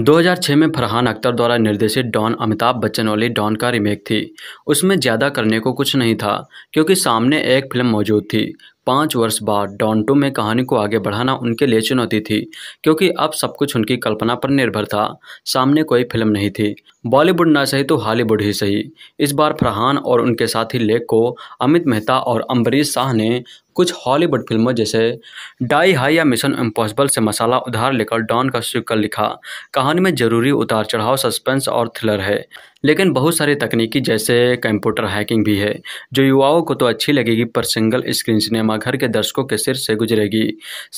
2006 में फरहान अख्तर द्वारा निर्देशित डॉन अमिताभ बच्चन वाली डॉन का रीमेक थी उसमें ज़्यादा करने को कुछ नहीं था क्योंकि सामने एक फिल्म मौजूद थी पाँच वर्ष बाद डॉन टू में कहानी को आगे बढ़ाना उनके लिए चुनौती थी क्योंकि अब सब कुछ उनकी कल्पना पर निर्भर था सामने कोई फिल्म नहीं थी बॉलीवुड ना सही तो हॉलीवुड ही सही इस बार फरहान और उनके साथी लेख को अमित मेहता और अम्बरीश शाह ने कुछ हॉलीवुड फिल्मों जैसे डाई हाई या मिशन इम्पॉसिबल से मसाला उधार लेकर डॉन का सीक्वल लिखा कहानी में जरूरी उतार चढ़ाव सस्पेंस और थ्रिलर है लेकिन बहुत सारी तकनीकी जैसे कंप्यूटर हैकिंग भी है जो युवाओं को तो अच्छी लगेगी पर सिंगल स्क्रीन सिनेमा घर के दर्शकों के सिर से गुजरेगी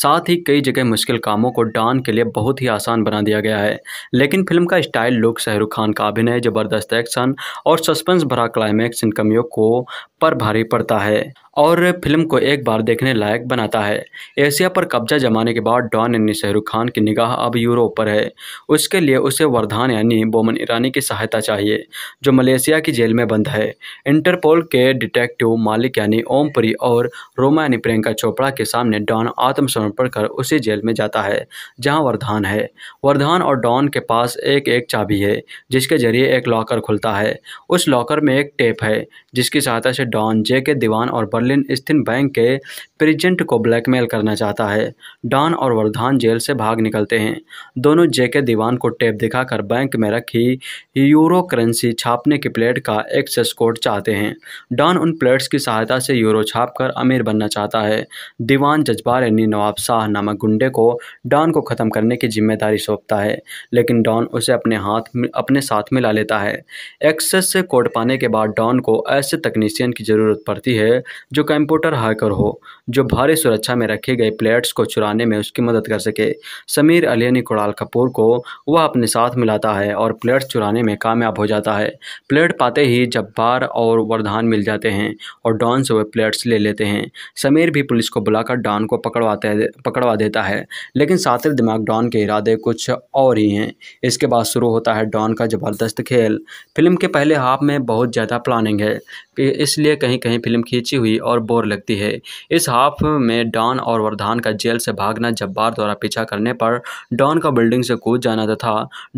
साथ ही कई जगह मुश्किल कामों को डॉन के लिए बहुत ही आसान बना दिया गया है लेकिन फिल्म का स्टाइल लुक शाहरुख खान का अभिनय ज़बरदस्त एक्शन और सस्पेंस भरा क्लाइमैक्स इन कमियों को पर भारी पड़ता है और फिल्म को एक बार देखने लायक बनाता है एशिया पर कब्जा जमाने के बाद डॉन यानी शाहरुख खान की निगाह अब यूरोप पर है उसके लिए उसे वरदान यानी बोमन ईरानी की सहायता चाहिए लिए जो मलेशिया की जेल में बंद है इंटरपोल के डिटेक्टिव मालिक यानी ओमपुरी और रोमा यानी प्रियंका चोपड़ा के सामने डॉन आत्मसमर्पण कर उसी जेल में जाता है जहां वरधान है वरधान और डॉन के पास एक एक चाबी है जिसके जरिए एक लॉकर खुलता है उस लॉकर में एक टेप है जिसकी सहायता से डॉन जे के दीवान और बर्लिन स्थित बैंक के प्रेजेंट को ब्लैकमेल करना चाहता है डॉन और वरधान जेल से भाग निकलते हैं दोनों जे के दीवान को टेप दिखाकर बैंक में रखी यूरो करेंसी करेंसी छापने के प्लेट का एक्सेस कोड चाहते हैं डॉन उन प्लेट्स की सहायता से यूरो छापकर अमीर बनना चाहता है दीवान जज्बार यानी नवाब शाह नामक गुंडे को डॉन को ख़त्म करने की जिम्मेदारी सौंपता है लेकिन डॉन उसे अपने हाथ अपने साथ मिला लेता है एक्सेस से कोड पाने के बाद डॉन को ऐसे तकनीशियन की ज़रूरत पड़ती है जो कंप्यूटर हैकर हो जो भारी सुरक्षा में रखे गए प्लेट्स को चुराने में उसकी मदद कर सके समीर अलियनी कुड़ाल कपूर को वह अपने साथ मिलाता है और प्लेट्स चुराने में कामयाब हो जाता जाता है प्लेट पाते ही जब्बार और वरदान मिल जाते हैं और डॉन से वे प्लेट्स ले लेते हैं समीर भी पुलिस को बुलाकर डॉन को पकड़वाते पकड़वा देता है लेकिन सातिर दिमाग डॉन के इरादे कुछ और ही हैं इसके बाद शुरू होता है डॉन का ज़बरदस्त खेल फिल्म के पहले हाफ में बहुत ज़्यादा प्लानिंग है इसलिए कहीं कहीं फिल्म खींची हुई और बोर लगती है इस हाफ में डॉन और वरदान का जेल से भागना जब्बार द्वारा पीछा करने पर डॉन का बिल्डिंग से कूद जाना था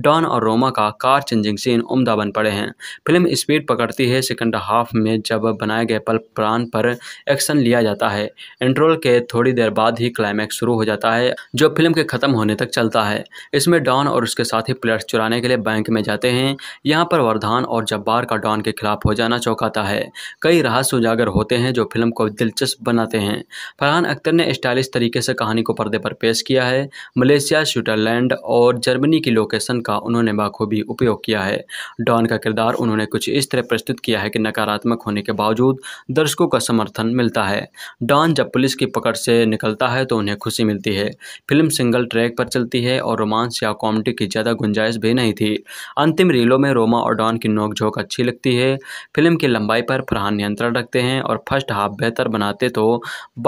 डॉन और रोमा का कार चेंजिंग सीन उमदा बना बन पड़े हैं फिल्म स्पीड पकड़ती है सेकंड हाफ में जब बनाए गए पल प्राण पर एक्शन लिया जाता है इंट्रोल के थोड़ी देर बाद ही क्लाइमैक्स शुरू हो जाता है जो फिल्म के ख़त्म होने तक चलता है इसमें डॉन और उसके साथी प्लेयर्स चुराने के लिए बैंक में जाते हैं यहाँ पर वरदान और जब्बार का डॉन के खिलाफ हो जाना चौंकाता है कई रहस्य उजागर होते हैं जो फिल्म को दिलचस्प बनाते हैं फरहान अख्तर ने स्टाइलिश तरीके से कहानी को पर्दे पर पेश किया है मलेशिया स्विट्जरलैंड और जर्मनी की लोकेशन का उन्होंने बाखूबी उपयोग किया है डॉन का किरदार उन्होंने कुछ इस तरह प्रस्तुत किया है कि नकारात्मक होने के बावजूद दर्शकों का समर्थन मिलता है डॉन जब पुलिस की पकड़ से निकलता है तो उन्हें खुशी मिलती है फिल्म सिंगल ट्रैक पर चलती है और रोमांस या कॉमेडी की ज़्यादा गुंजाइश भी नहीं थी अंतिम रीलों में रोमा और डॉन की नोकझोंक अच्छी लगती है फिल्म की लंबाई पर फरहान नियंत्रण रखते हैं और फर्स्ट हाफ बेहतर बनाते तो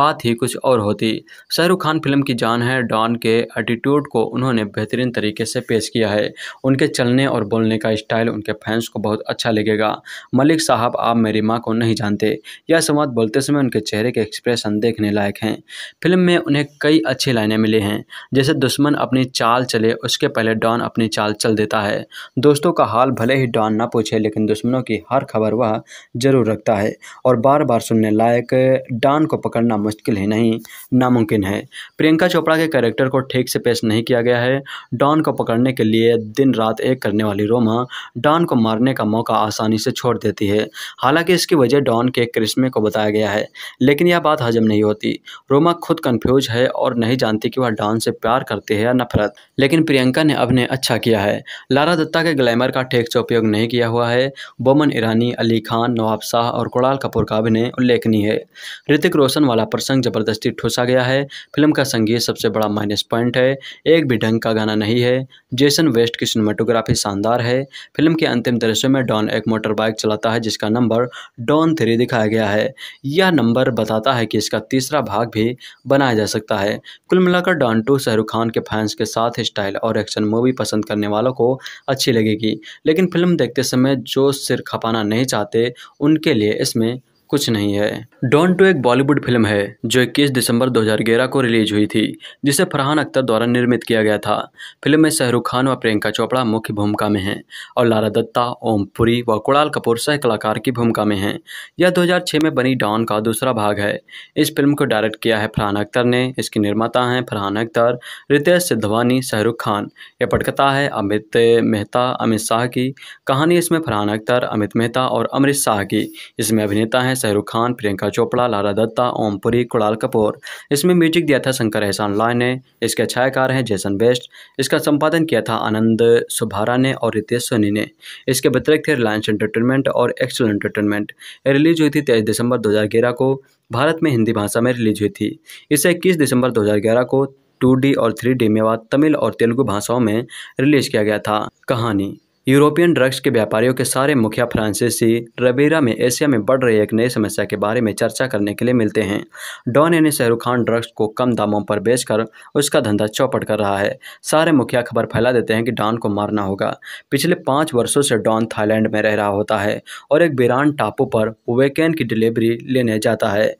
बात ही कुछ और होती शाहरुख खान फिल्म की जान है डॉन के एटीट्यूड को उन्होंने बेहतरीन तरीके से पेश किया है उनके चलने और बोलने का स्टाइल उनके उनके फैंस को बहुत अच्छा लगेगा मलिक साहब आप मेरी माँ को नहीं जानते यह संवाद बोलते समय उनके चेहरे के एक्सप्रेशन देखने लायक हैं फिल्म में उन्हें कई अच्छी लाइनें मिली हैं जैसे दुश्मन अपनी चाल चले उसके पहले डॉन अपनी चाल चल देता है दोस्तों का हाल भले ही डॉन ना पूछे लेकिन दुश्मनों की हर खबर वह जरूर रखता है और बार बार सुनने लायक डॉन को पकड़ना मुश्किल ही नहीं नामुमकिन है प्रियंका चोपड़ा के कैरेक्टर को ठीक से पेश नहीं किया गया है डॉन को पकड़ने के लिए दिन रात एक करने वाली रोमा डॉन डॉन को मारने का मौका आसानी से छोड़ देती है हालांकि इसकी वजह डॉन के करिश्मे को बताया गया है लेकिन यह बात हजम नहीं होती रोमा खुद कन्फ्यूज है और नहीं जानती कि वह डॉन से प्यार करती है या नफरत लेकिन प्रियंका ने अपने अच्छा किया है लारा दत्ता के ग्लैमर का ठेक से उपयोग नहीं किया हुआ है बोमन ईरानी अली खान नवाब शाह और कुणाल कपूर का अभिनय उल्लेखनीय है ऋतिक रोशन वाला प्रसंग जबरदस्ती ठूसा गया है फिल्म का संगीत सबसे बड़ा माइनस पॉइंट है एक भी ढंग का गाना नहीं है जेसन वेस्ट की सिनेमाटोग्राफी शानदार है फिल्म के अंतिम दृश्य में डॉन एक मोटर बाइक चलाता है जिसका नंबर डॉन थ्री दिखाया गया है यह नंबर बताता है कि इसका तीसरा भाग भी बनाया जा सकता है कुल मिलाकर डॉन टू शाहरुख खान के फैंस के साथ स्टाइल और एक्शन मूवी पसंद करने वालों को अच्छी लगेगी लेकिन फिल्म देखते समय जो सिर खपाना नहीं चाहते उनके लिए इसमें कुछ नहीं है डॉन टू एक बॉलीवुड फिल्म है जो 21 दिसंबर 2011 को रिलीज हुई थी जिसे फरहान अख्तर द्वारा निर्मित किया गया था फिल्म में शाहरुख खान व प्रियंका चोपड़ा मुख्य भूमिका में हैं और लारा दत्ता ओम पुरी व कुणाल कपूर सह कलाकार की भूमिका में हैं यह 2006 में बनी डॉन का दूसरा भाग है इस फिल्म को डायरेक्ट किया है फरहान अख्तर ने इसके निर्माता हैं फरहान अख्तर रितेश सिद्धवानी शाहरुख खान यह पटकथा है अमित मेहता अमित शाह की कहानी इसमें फरहान अख्तर अमित मेहता और अमृत शाह की इसमें अभिनेता हैं शाहरुख खान प्रियंका चोपड़ा लारा दत्ता ओमपुरी कुणाल कपूर इसमें म्यूजिक दिया था शंकर एहसान लॉय ने इसके छायाकार हैं जैसन बेस्ट इसका संपादन किया था आनंद सुभारा ने और रितेश सोनी ने इसके व्यतिरिक्त थे रिलायंस एंटरटेनमेंट और एक्सल एंटरटेनमेंट रिलीज हुई थी तेईस दिसंबर दो को भारत में हिंदी भाषा में रिलीज हुई थी इसे इक्कीस दिसंबर दो को टू डी और थ्री डी में तमिल और तेलुगु भाषाओं में रिलीज किया गया था कहानी यूरोपियन ड्रग्स के व्यापारियों के सारे मुखिया फ्रांसीसी रबेरा में एशिया में बढ़ रही एक नई समस्या के बारे में चर्चा करने के लिए मिलते हैं डॉन यानी शाहरुख खान ड्रग्स को कम दामों पर बेचकर उसका धंधा चौपट कर रहा है सारे मुखिया खबर फैला देते हैं कि डॉन को मारना होगा पिछले पाँच वर्षों से डॉन थाईलैंड में रह रहा होता है और एक बीरान टापू पर वेकैन की डिलीवरी लेने जाता है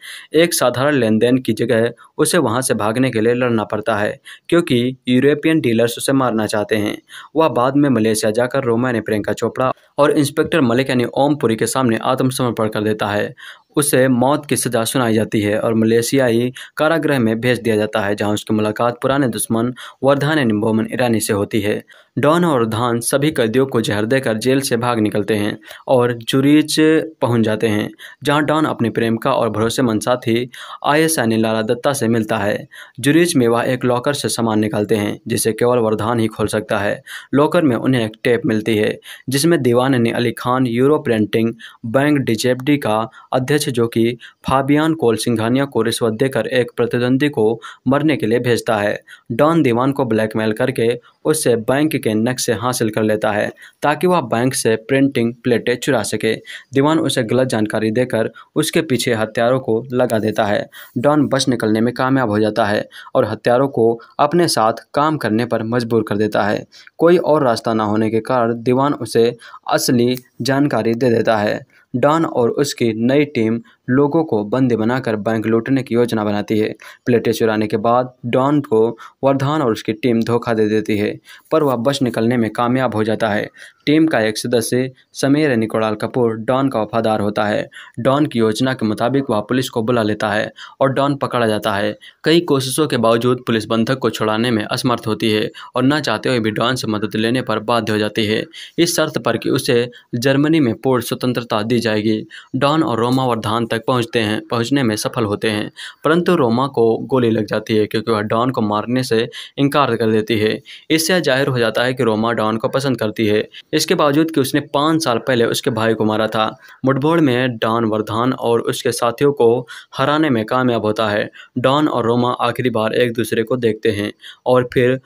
एक साधारण लेन देन की जगह उसे वहाँ से भागने के लिए लड़ना पड़ता है क्योंकि यूरोपियन डीलर्स उसे मारना चाहते हैं वह बाद में मलेशिया जाकर वर्मा प्रियंका चोपड़ा और इंस्पेक्टर मलिक यानी ओमपुरी के सामने आत्मसमर्पण कर देता है उसे मौत की सज़ा सुनाई जाती है और मलेशियाई कारागृह में भेज दिया जाता है जहां उसकी मुलाकात पुराने दुश्मन वर्धान निम्बोमन ईरानी से होती है डॉन और धान सभी कैदियों को जहर देकर जेल से भाग निकलते हैं और जुरीच पहुंच जाते हैं जहां डॉन अपने प्रेम का और भरोसेमंद साथी आयसानी लारा दत्ता से मिलता है जुरीच में वह एक लॉकर से सामान निकालते हैं जिसे केवल वरधान ही खोल सकता है लॉकर में उन्हें एक टेप मिलती है जिसमें दीवान ने Ali Khan Euro printing bank डिजेपडी का अध्यक्ष अध्यक्ष जो कि फाबियान कोल सिंघानिया को रिश्वत देकर एक प्रतिद्वंदी को मरने के लिए भेजता है डॉन दीवान को ब्लैकमेल करके उससे बैंक के नक्शे हासिल कर लेता है ताकि वह बैंक से प्रिंटिंग प्लेटें चुरा सके दीवान उसे गलत जानकारी देकर उसके पीछे हथियारों को लगा देता है डॉन बच निकलने में कामयाब हो जाता है और हथियारों को अपने साथ काम करने पर मजबूर कर देता है कोई और रास्ता ना होने के कारण दीवान उसे असली जानकारी दे देता है डॉन और उसकी नई टीम लोगों को बंदी बनाकर बैंक लूटने की योजना बनाती है प्लेटें चुराने के बाद डॉन को वर्धान और उसकी टीम धोखा दे देती है पर वह बच निकलने में कामयाब हो जाता है टीम का एक सदस्य समीर निकोड़ाल कपूर डॉन का वफादार होता है डॉन की योजना के मुताबिक वह पुलिस को बुला लेता है और डॉन पकड़ा जाता है कई कोशिशों के बावजूद पुलिस बंधक को छुड़ाने में असमर्थ होती है और न चाहते हुए भी डॉन से मदद लेने पर बाध्य हो जाती है इस शर्त पर कि उसे जर्मनी में पूर्ण स्वतंत्रता दी जाएगी डॉन और रोमा वर्धान तक तक पहुंचते हैं पहुंचने में सफल होते हैं परंतु रोमा को गोली लग जाती है क्योंकि वह डॉन को मारने से इनकार कर देती है इससे जाहिर हो जाता है कि रोमा डॉन को पसंद करती है इसके बावजूद कि उसने पाँच साल पहले उसके भाई को मारा था मुठभोड़ में डॉन वर्धान और उसके साथियों को हराने में कामयाब होता है डॉन और रोमा आखिरी बार एक दूसरे को देखते हैं और फिर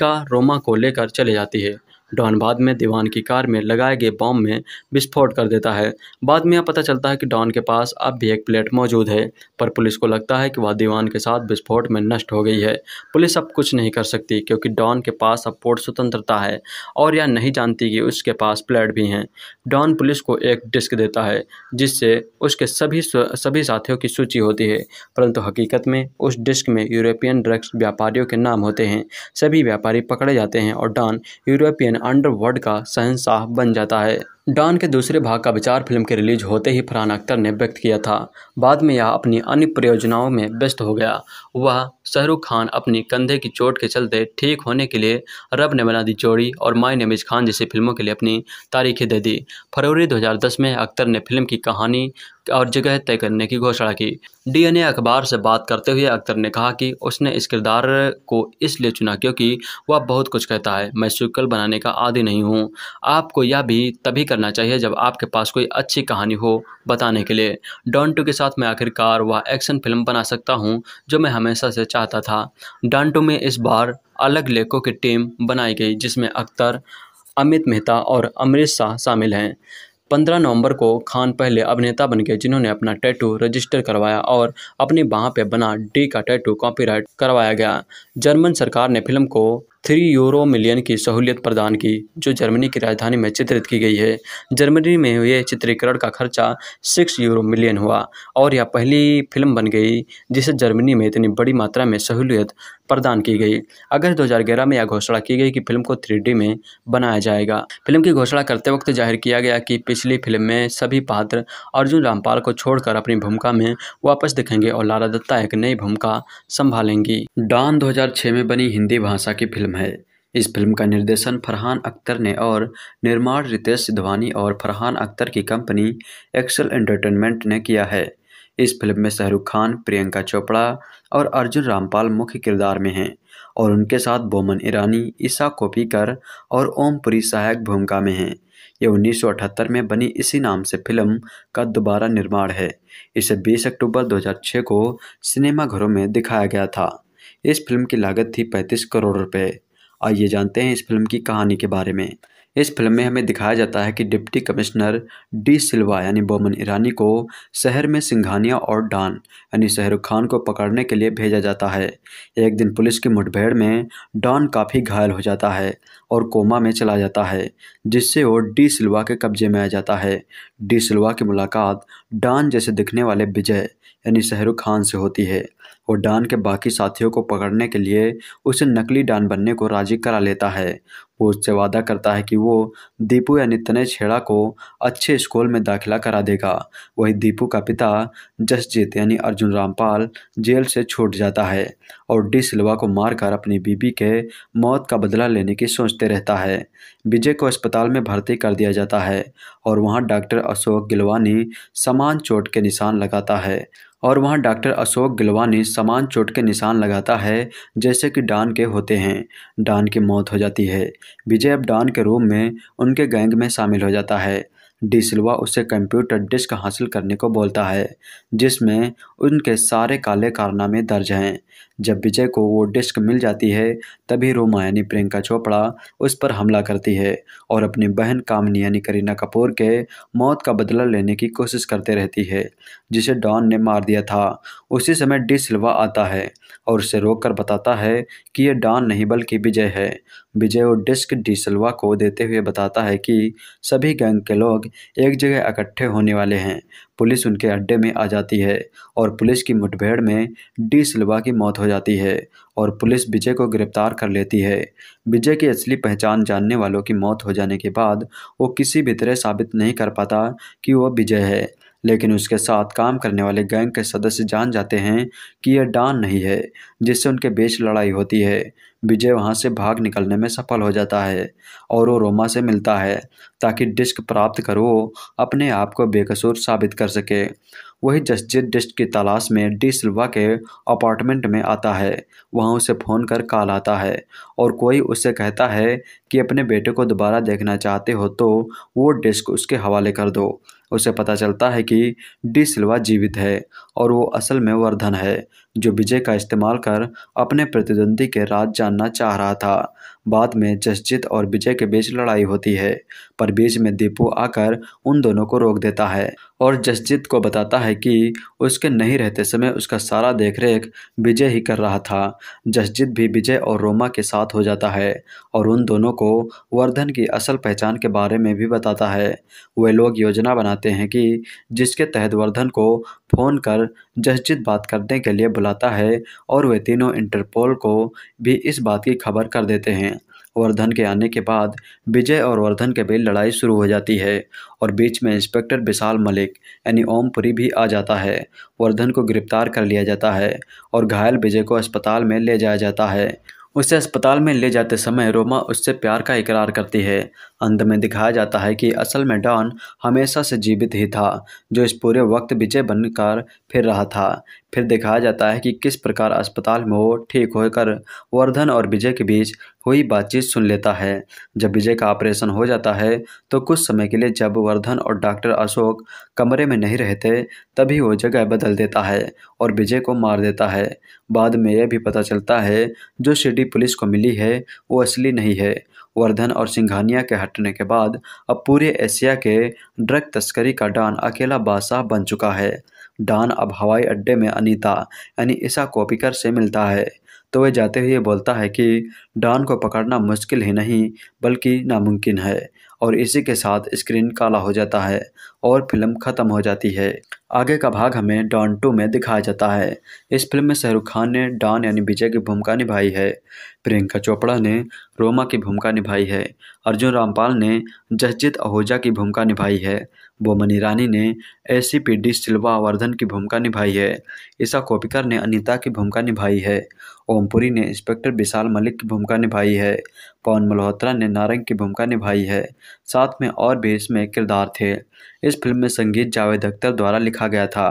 का रोमा को लेकर चले जाती है डॉन बाद में दीवान की कार में लगाए गए बॉम्ब में विस्फोट कर देता है बाद में यह पता चलता है कि डॉन के पास अब भी एक प्लेट मौजूद है पर पुलिस को लगता है कि वह दीवान के साथ विस्फोट में नष्ट हो गई है पुलिस अब कुछ नहीं कर सकती क्योंकि डॉन के पास अब पोर्ट स्वतंत्रता है और यह नहीं जानती कि उसके पास प्लेट भी हैं डॉन पुलिस को एक डिस्क देता है जिससे उसके सभी सभी साथियों की सूची होती है परंतु हकीकत में उस डिस्क में यूरोपियन ड्रग्स व्यापारियों के नाम होते हैं सभी व्यापारी पकड़े जाते हैं और डॉन यूरोपियन अंडरवर्ल्ड का शहनशाह बन जाता है डॉन के दूसरे भाग का विचार फिल्म के रिलीज होते ही फरहान अख्तर ने व्यक्त किया था बाद में यह अपनी अन्य परियोजनाओं में व्यस्त हो गया वह शाहरुख खान अपनी कंधे की चोट के चलते ठीक होने के लिए रब ने बना दी जोड़ी और माई नमीज खान जैसी फिल्मों के लिए अपनी तारीखें दे दी फरवरी 2010 में अख्तर ने फिल्म की कहानी और जगह तय करने की घोषणा की डीएनए अखबार से बात करते हुए अख्तर ने कहा कि उसने इस किरदार को इसलिए चुना क्योंकि वह बहुत कुछ कहता है मैं सिक्वल बनाने का आदि नहीं हूँ आपको यह भी तभी करना चाहिए जब आपके पास कोई अच्छी कहानी हो बताने के लिए डॉन्टू के साथ मैं आखिरकार वह एक्शन फिल्म बना सकता हूँ जो मैं हमेशा से चाहता था डॉन्टू में इस बार अलग लेखों की टीम बनाई गई जिसमें अख्तर अमित मेहता और अमरीश शाह शामिल हैं पंद्रह नवंबर को खान पहले अभिनेता बन गए जिन्होंने अपना टैटू रजिस्टर करवाया और अपनी बाह पे बना डी का टैटू कॉपीराइट करवाया गया जर्मन सरकार ने फिल्म को थ्री यूरो मिलियन की सहूलियत प्रदान की जो जर्मनी की राजधानी में चित्रित की गई है जर्मनी में हुए चित्रीकरण का खर्चा सिक्स यूरो मिलियन हुआ और यह पहली फिल्म बन गई जिसे जर्मनी में इतनी बड़ी मात्रा में सहूलियत प्रदान की गई अगस्त 2011 में यह घोषणा की गई कि फिल्म को थ्री में बनाया जाएगा फिल्म की घोषणा करते वक्त जाहिर किया गया कि पिछली फिल्म में सभी पात्र अर्जुन रामपाल को छोड़कर अपनी भूमिका में वापस दिखेंगे और लारा दत्ता एक नई भूमिका संभालेंगी डॉन दो में बनी हिंदी भाषा की फिल्म फिल्म है इस फिल्म का निर्देशन फरहान अख्तर ने और निर्माण रितेश सिधवानी और फरहान अख्तर की कंपनी एक्सल एंटरटेनमेंट ने किया है इस फिल्म में शाहरुख खान प्रियंका चोपड़ा और अर्जुन रामपाल मुख्य किरदार में हैं और उनके साथ बोमन ईरानी ईसा कोपीकर और ओमपुरी सहायक भूमिका में हैं ये 1978 में बनी इसी नाम से फिल्म का दोबारा निर्माण है इसे 20 अक्टूबर 2006 को सिनेमाघरों में दिखाया गया था इस फिल्म की लागत थी पैंतीस करोड़ रुपये आइए जानते हैं इस फिल्म की कहानी के बारे में इस फिल्म में हमें दिखाया जाता है कि डिप्टी कमिश्नर डी सिल्वा यानी बोमन ईरानी को शहर में सिंघानिया और डान यानी शहरुख खान को पकड़ने के लिए भेजा जाता है एक दिन पुलिस की मुठभेड़ में डॉन काफ़ी घायल हो जाता है और कोमा में चला जाता है जिससे वो डी सिल्वा के कब्जे में आ जाता है डी सिल्वा की मुलाकात डान जैसे दिखने वाले विजय यानी शहरुख खान से होती है और डान के बाकी साथियों को पकड़ने के लिए उसे नकली डान बनने को राजी करा लेता है वो उससे वादा करता है कि वो दीपू यानी तनय छेड़ा को अच्छे स्कूल में दाखिला करा देगा वही दीपू का पिता जसजीत यानी अर्जुन रामपाल जेल से छूट जाता है और डी सिल्वा को मारकर अपनी बीबी के मौत का बदला लेने की सोचते रहता है विजय को अस्पताल में भर्ती कर दिया जाता है और वहाँ डॉक्टर अशोक गिलवानी समान चोट के निशान लगाता है और वहाँ डॉक्टर अशोक गिलवा ने समान चोट के निशान लगाता है जैसे कि डान के होते हैं डान की मौत हो जाती है विजय अब डान के रूम में उनके गैंग में शामिल हो जाता है डिसिल्वा उसे कंप्यूटर डिस्क हासिल करने को बोलता है जिसमें उनके सारे काले कारनामे दर्ज हैं जब विजय को वो डिस्क मिल जाती है तभी रोमा यानी प्रियंका चोपड़ा उस पर हमला करती है और अपनी बहन कामनी यानी करीना कपूर के मौत का बदला लेने की कोशिश करते रहती है जिसे डॉन ने मार दिया था उसी समय डी सिल्वा आता है और उसे रोककर बताता है कि यह डॉन नहीं बल्कि विजय है विजय और डिस्क डी सिल्वा को देते हुए बताता है कि सभी गैंग के लोग एक जगह इकट्ठे होने वाले हैं पुलिस उनके अड्डे में आ जाती है और पुलिस की मुठभेड़ में डी सिल्वा की मौत हो जाती है और पुलिस विजय को गिरफ्तार कर लेती है विजय की असली पहचान जानने वालों की मौत हो जाने के बाद वो किसी भी तरह साबित नहीं कर पाता कि वह विजय है लेकिन उसके साथ काम करने वाले गैंग के सदस्य जान जाते हैं कि यह डान नहीं है जिससे उनके बीच लड़ाई होती है विजय वहां से भाग निकलने में सफल हो जाता है और वो रोमा से मिलता है ताकि डिस्क प्राप्त कर वो अपने आप को बेकसूर साबित कर सके वही जसजीत डिस्क की तलाश में डी सिल्वा के अपार्टमेंट में आता है वहाँ उसे फ़ोन कर कॉल आता है और कोई उसे कहता है कि अपने बेटे को दोबारा देखना चाहते हो तो वो डिस्क उसके हवाले कर दो उसे पता चलता है कि डी सिल्वा जीवित है और वो असल में वर्धन है जो विजय का इस्तेमाल कर अपने प्रतिद्वंदी के राज जानना चाह रहा था बाद में जसजीत और विजय के बीच लड़ाई होती है पर बीच में दीपू आकर उन दोनों को रोक देता है और जसजीत को बताता है कि उसके नहीं रहते समय उसका सारा देखरेख विजय ही कर रहा था जसजीत भी विजय और रोमा के साथ हो जाता है और उन दोनों को वर्धन की असल पहचान के बारे में भी बताता है वे लोग योजना बनाते हैं कि जिसके तहत वर्धन को फ़ोन कर जसजीत बात करने के लिए बुलाता है और वे तीनों इंटरपोल को भी इस बात की खबर कर देते हैं वर्धन के आने के बाद विजय और वर्धन के बीच लड़ाई शुरू हो जाती है और बीच में इंस्पेक्टर विशाल मलिक यानी ओमपुरी भी आ जाता है वर्धन को गिरफ्तार कर लिया जाता है और घायल विजय को अस्पताल में ले जाया जाता है उसे अस्पताल में ले जाते समय रोमा उससे प्यार का इकरार करती है अंत में दिखाया जाता है कि असल में डॉन हमेशा से जीवित ही था जो इस पूरे वक्त विजय बनकर फिर रहा था फिर दिखाया जाता है कि किस प्रकार अस्पताल में वो ठीक होकर वर्धन और विजय के बीच हुई बातचीत सुन लेता है जब विजय का ऑपरेशन हो जाता है तो कुछ समय के लिए जब वर्धन और डॉक्टर अशोक कमरे में नहीं रहते तभी वो जगह बदल देता है और विजय को मार देता है बाद में यह भी पता चलता है जो सिटी पुलिस को मिली है वो असली नहीं है वर्धन और सिंघानिया के हटने के बाद अब पूरे एशिया के ड्रग तस्करी का डान अकेला बादशाह बन चुका है डान अब हवाई अड्डे में अनीता यानी ईसा कोपिकर से मिलता है तो वह जाते हुए बोलता है कि डान को पकड़ना मुश्किल ही नहीं बल्कि नामुमकिन है और इसी के साथ स्क्रीन काला हो जाता है और फिल्म ख़त्म हो जाती है आगे का भाग हमें डॉन टू में दिखाया जाता है इस फिल्म में शाहरुख खान ने डॉन यानी विजय की भूमिका निभाई है प्रियंका चोपड़ा ने रोमा की भूमिका निभाई है अर्जुन रामपाल ने जसजीत आहूजा की भूमिका निभाई है बोमन ईरानी ने C P D Silva Vardhan की भूमिका निभाई है ईशा कोपिकर ने अनीता की भूमिका निभाई है ओमपुरी ने इंस्पेक्टर विशाल मलिक की भूमिका निभाई है पवन मल्होत्रा ने नारंग की भूमिका निभाई है साथ में और भी इसमें किरदार थे इस फिल्म में संगीत जावेद अख्तर द्वारा लिखा गया था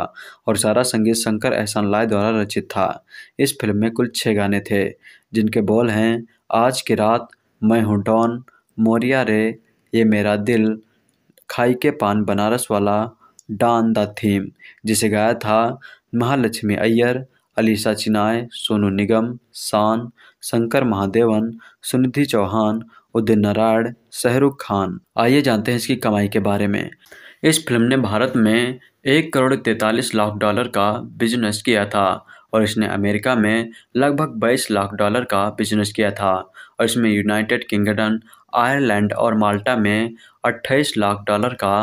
और सारा संगीत शंकर एहसान लाय द्वारा रचित था इस फिल्म में कुल छः गाने थे जिनके बोल हैं आज की रात मैं हूँ डॉन मोरिया रे ये मेरा दिल खाई के पान बनारस वाला डान द थीम जिसे गाया था महालक्ष्मी अय्यर अलीसा चिनाय सोनू निगम शान शंकर महादेवन सुनिधि चौहान उदय नारायण शहरुख खान आइए जानते हैं इसकी कमाई के बारे में इस फिल्म ने भारत में एक करोड़ तैंतालीस लाख डॉलर का बिजनेस किया था और इसने अमेरिका में लगभग बाईस लाख डॉलर का बिजनेस किया था और इसमें यूनाइटेड किंगडम आयरलैंड और माल्टा में अट्ठाईस लाख डॉलर का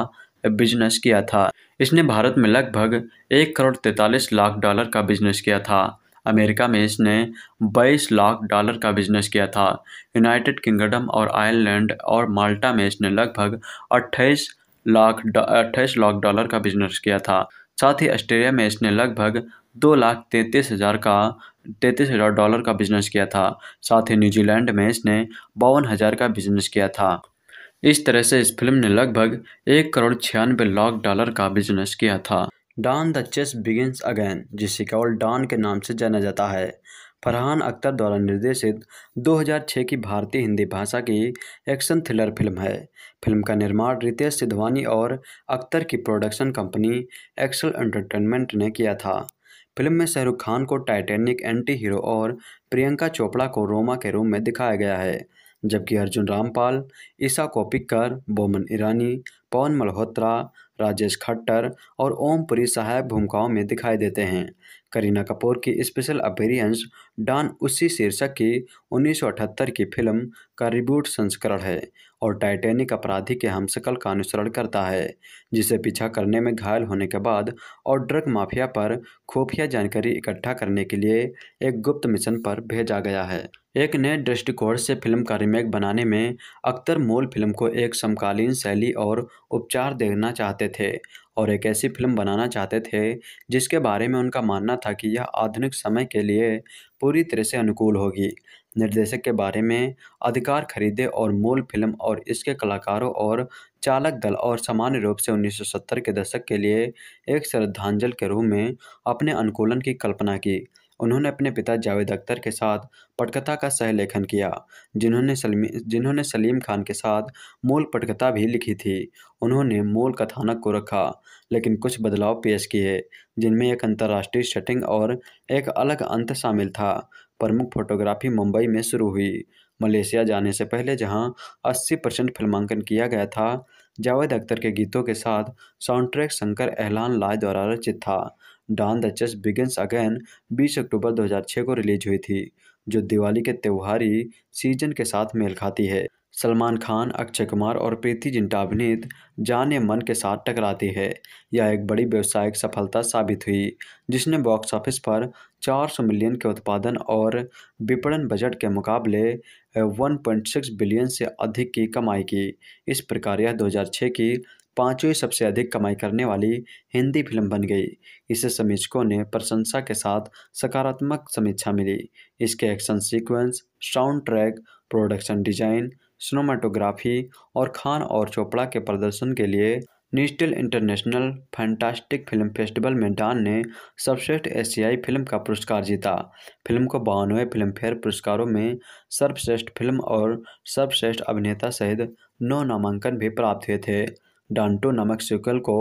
बिजनेस किया था इसने भारत में लगभग एक करोड़ तैंतालीस लाख डॉलर का बिजनेस किया था अमेरिका में इसने 22 लाख डॉलर का बिजनेस किया था यूनाइटेड किंगडम और आयरलैंड और माल्टा में इसने लगभग 28 लाख 28 लाख डॉलर का बिजनेस किया था साथ ही ऑस्ट्रेलिया में इसने लगभग दो लाख तैंतीस हज़ार का तैंतीस हज़ार डॉलर का बिजनेस किया था साथ ही न्यूजीलैंड में इसने बावन हज़ार का बिजनेस किया था इस तरह से इस फिल्म ने लगभग एक करोड़ छियानवे लाख डॉलर का बिजनेस किया था Don the chase begins again जिसे केवल डॉन के नाम से जाना जाता है फरहान अख्तर द्वारा निर्देशित 2006 की भारतीय हिंदी भाषा की एक्शन थ्रिलर फिल्म है फिल्म का निर्माण रितेश सिधवानी और अख्तर की प्रोडक्शन कंपनी एक्सल एंटरटेनमेंट ने किया था फिल्म में शाहरुख खान को टाइटेनिक एंटी हीरो और प्रियंका चोपड़ा को रोमा के रूप में दिखाया गया है जबकि अर्जुन रामपाल ईशा कोपिकर बोमन ईरानी पवन मल्होत्रा राजेश खट्टर और ओम पुरी सहायक भूमिकाओं में दिखाई देते हैं करीना कपूर की स्पेशल अपीरियंस डॉन उसी शीर्षक की 1978 की फिल्म का रिबूट संस्करण है और टाइटेनिक अपराधी के हमसकल का अनुसरण करता है जिसे पीछा करने में घायल होने के बाद और ड्रग माफिया पर खुफिया जानकारी इकट्ठा करने के लिए एक गुप्त मिशन पर भेजा गया है एक नए दृष्टिकोण से फिल्म का रिमेक बनाने में अख्तर मूल फिल्म को एक समकालीन शैली और उपचार देखना चाहते थे और एक ऐसी फिल्म बनाना चाहते थे जिसके बारे में उनका मानना था कि यह आधुनिक समय के लिए पूरी तरह से अनुकूल होगी निर्देशक के बारे में अधिकार खरीदे और मूल फिल्म और इसके कलाकारों और चालक दल और सामान्य रूप से 1970 के दशक के लिए एक श्रद्धांजलि के रूप में अपने अनुकूलन की कल्पना की उन्होंने अपने पिता जावेद अख्तर के साथ पटकथा का सह लेखन किया जिन्होंने सलमी जिन्होंने सलीम खान के साथ मूल पटकथा भी लिखी थी उन्होंने मूल कथानक को रखा लेकिन कुछ बदलाव पेश किए जिनमें एक अंतर्राष्ट्रीय सेटिंग और एक अलग अंत शामिल था प्रमुख फोटोग्राफी मुंबई में शुरू हुई मलेशिया जाने से पहले जहां 80 परसेंट फिल्मांकन किया गया था जावेद अख्तर के गीतों के साथ साउंडट्रैक शंकर एहलान लाय द्वारा रचित था Don the chase begins again 20 October 2006 को रिलीज हुई थी जो दिवाली के त्योहारी सीजन के साथ मेल खाती है सलमान खान अक्षय कुमार और प्रीति जिंटा अभिनीत जाने मन के साथ टकराती है यह एक बड़ी व्यावसायिक सफलता साबित हुई जिसने बॉक्स ऑफिस पर 400 मिलियन के उत्पादन और विपणन बजट के मुकाबले 1.6 बिलियन से अधिक की कमाई की इस प्रकार यह 2006 की पांचवी सबसे अधिक कमाई करने वाली हिंदी फिल्म बन गई इसे समीक्षकों ने प्रशंसा के साथ सकारात्मक समीक्षा मिली इसके action sequence sound track production design cinematography और खान और चोपड़ा के प्रदर्शन के लिए Neuchatel international fantastic film festival में डान ने सर्वश्रेष्ठ एशियाई फिल्म का पुरस्कार जीता फिल्म को बानवे फिल्मफेयर पुरस्कारों में सर्वश्रेष्ठ फिल्म और सर्वश्रेष्ठ अभिनेता सहित नौ नामांकन भी प्राप्त हुए थे डांटो नामक सिकल को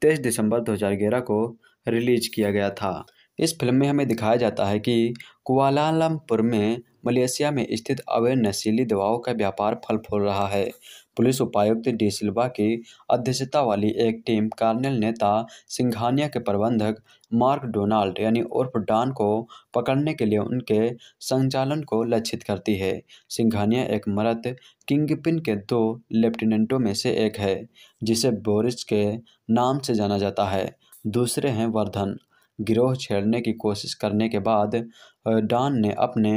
तेईस दिसंबर 2011 को रिलीज किया गया था इस फिल्म में हमें दिखाया जाता है कि कुआलालमपुर में मलेशिया में स्थित अवैध नशीली दवाओं का व्यापार फल फूल रहा है पुलिस उपायुक्त डी सिल्वा की अध्यक्षता वाली एक टीम कार्नल नेता सिंघानिया के प्रबंधक मार्क डोनाल्ड यानी उर्फ डान को पकड़ने के लिए उनके संचालन को लक्षित करती है सिंघानिया एक मृत किंगपिन के दो लेफ्टिनेंटों में से एक है जिसे बोरिस के नाम से जाना जाता है दूसरे हैं वर्धन गिरोह छेड़ने की कोशिश करने के बाद डॉन ने अपने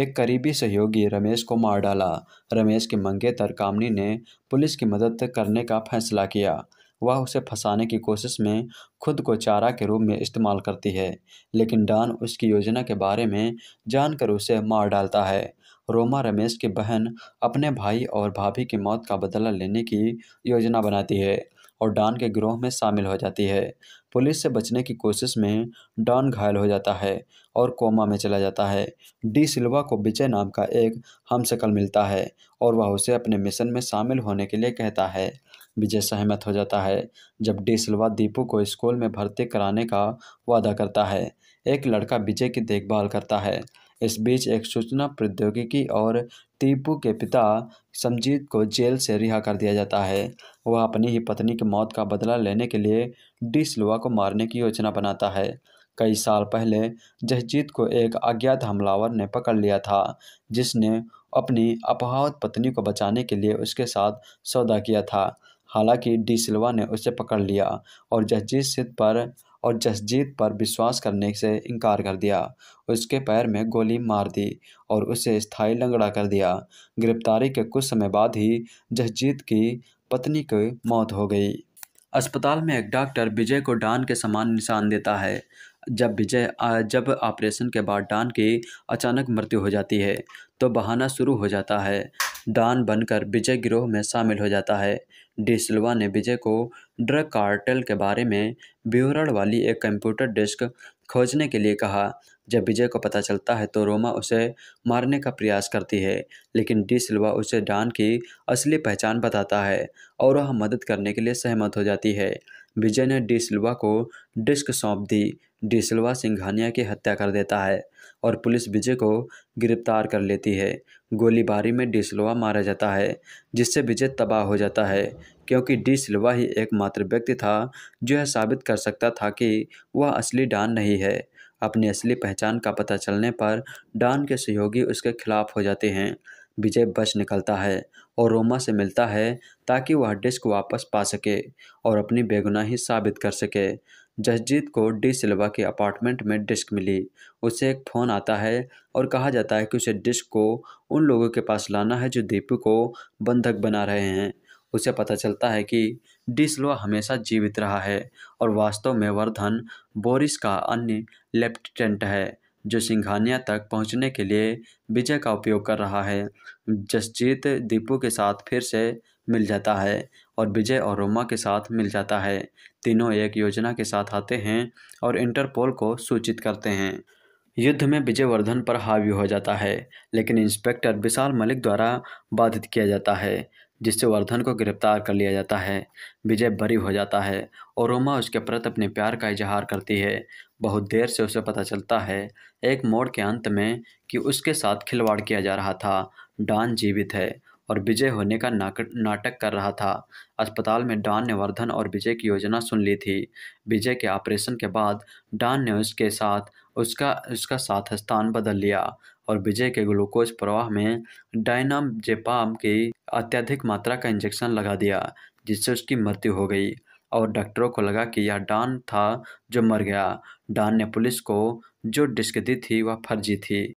एक करीबी सहयोगी रमेश को मार डाला रमेश की मंगेतर कामनी ने पुलिस की मदद करने का फैसला किया वह उसे फंसाने की कोशिश में खुद को चारा के रूप में इस्तेमाल करती है लेकिन डॉन उसकी योजना के बारे में जानकर उसे मार डालता है रोमा रमेश की बहन अपने भाई और भाभी की मौत का बदला लेने की योजना बनाती है और डॉन के ग्रोह में शामिल हो जाती है पुलिस से बचने की कोशिश में डॉन घायल हो जाता है और कोमा में चला जाता है डी सिल्वा को विजय नाम का एक हमशक्ल मिलता है और वह उसे अपने मिशन में शामिल होने के लिए कहता है विजय सहमत हो जाता है जब डी सिल्वा दीपू को स्कूल में भर्ती कराने का वादा करता है एक लड़का विजय की देखभाल करता है इस बीच एक सूचना प्रौद्योगिकी और टीपू के पिता समजीत को जेल से रिहा कर दिया जाता है वह अपनी ही पत्नी की मौत का बदला लेने के लिए डी सिल्वा को मारने की योजना बनाता है कई साल पहले जसजीत को एक अज्ञात हमलावर ने पकड़ लिया था जिसने अपनी अपहावत पत्नी को बचाने के लिए उसके साथ सौदा किया था हालांकि डी सिल्वा ने उसे पकड़ लिया और जसजीत सिद्ध पर और जसजीत पर विश्वास करने से इनकार कर दिया उसके पैर में गोली मार दी और उसे स्थायी लंगड़ा कर दिया गिरफ्तारी के कुछ समय बाद ही जसजीत की पत्नी की मौत हो गई अस्पताल में एक डॉक्टर विजय को डान के समान निशान देता है जब विजय जब ऑपरेशन के बाद डान की अचानक मृत्यु हो जाती है तो बहाना शुरू हो जाता है डॉन बनकर विजय गिरोह में शामिल हो जाता है डी सिल्वा ने विजय को ड्रग कार्टेल के बारे में विवरण वाली एक कंप्यूटर डिस्क खोजने के लिए कहा जब विजय को पता चलता है तो रोमा उसे मारने का प्रयास करती है लेकिन डी सिल्वा उसे डॉन की असली पहचान बताता है और वह मदद करने के लिए सहमत हो जाती है विजय ने डी सिल्वा को डिस्क सौंप दी डी सिल्वा सिंघानिया की हत्या कर देता है और पुलिस विजय को गिरफ्तार कर लेती है गोलीबारी में डिसलोवा मारा जाता है जिससे विजय तबाह हो जाता है क्योंकि डिसलोवा ही एकमात्र व्यक्ति था जो यह साबित कर सकता था कि वह असली डान नहीं है अपनी असली पहचान का पता चलने पर डान के सहयोगी उसके खिलाफ हो जाते हैं विजय बच निकलता है और रोमा से मिलता है ताकि वह डिस्क वापस पा सके और अपनी बेगुनाही साबित कर सके जसजीत को डी सिल्वा के अपार्टमेंट में डिस्क मिली उसे एक फ़ोन आता है और कहा जाता है कि उसे डिस्क को उन लोगों के पास लाना है जो दीपू को बंधक बना रहे हैं उसे पता चलता है कि डी सिल्वा हमेशा जीवित रहा है और वास्तव में वर्धन बोरिस का अन्य लेफ्टिनेंट है जो सिंघानिया तक पहुंचने के लिए विजय का उपयोग कर रहा है जसजीत दीपू के साथ फिर से मिल जाता है और विजय और रोमा के साथ मिल जाता है तीनों एक योजना के साथ आते हैं और इंटरपोल को सूचित करते हैं युद्ध में विजयवर्धन पर हावी हो जाता है लेकिन इंस्पेक्टर विशाल मलिक द्वारा बाधित किया जाता है जिससे वर्धन को गिरफ्तार कर लिया जाता है विजय बरी हो जाता है और रोमा उसके प्रति अपने प्यार का इजहार करती है बहुत देर से उसे पता चलता है एक मोड़ के अंत में कि उसके साथ खिलवाड़ किया जा रहा था डान जीवित है और विजय होने का नाटक कर रहा था अस्पताल में डॉन ने वर्धन और विजय की योजना सुन ली थी विजय के ऑपरेशन के बाद डॉन ने उसके साथ उसका उसका साथ स्थान बदल लिया और विजय के ग्लूकोज प्रवाह में डायनाम जेपाम की अत्यधिक मात्रा का इंजेक्शन लगा दिया जिससे उसकी मृत्यु हो गई और डॉक्टरों को लगा कि यह डॉन था जो मर गया डॉन ने पुलिस को जो डिस्क दी थी वह फर्जी थी